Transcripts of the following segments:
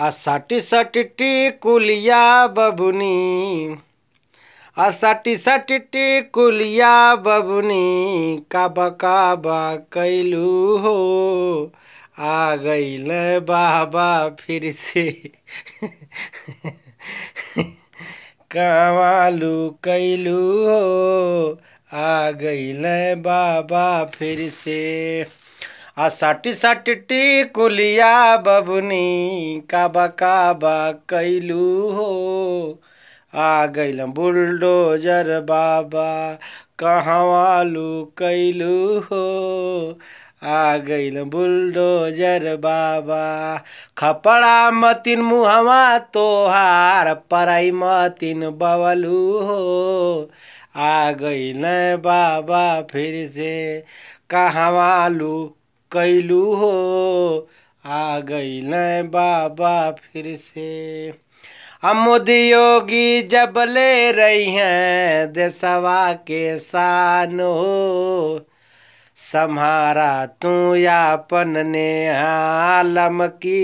असाटी सटिटी कुलिया बबुनी असाटी सटिटी कुलिया बबुनी काबा काबा कैलू हो आ गईल बाबा फिर से कावालू कैलू हो आ गईल बाबा फिर से आ साटी साटी कुलिया बबुनी काबा काबा कैलू हो आ गइल बुलडोजर बाबा कहवा लू कैलू हो आ गइल बुलडोजर बाबा खपड़ा मतिन मुहवा तोहार पराई मतिन बवलू हो आ गइल बाबा फिर से कहवा कैलू हो आ न बाबा फिर से अमुद योगी जब ले रही हैं देसवा के शान हो समारा तू यापन ने आलम की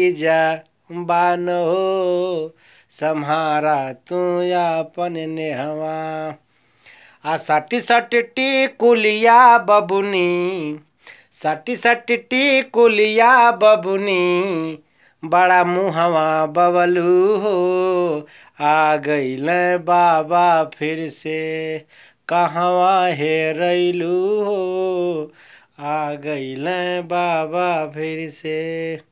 बान हो सम्हारा तू यापन ने हवा आ सटी सटी कुलिया बबुनी सटी सटी टी कुलिया बबुनी बड़ा मुहवा बबलू हो आ गईल बाबा फिर से कहाँ हे रैलू हो आ गईल बाबा फिर से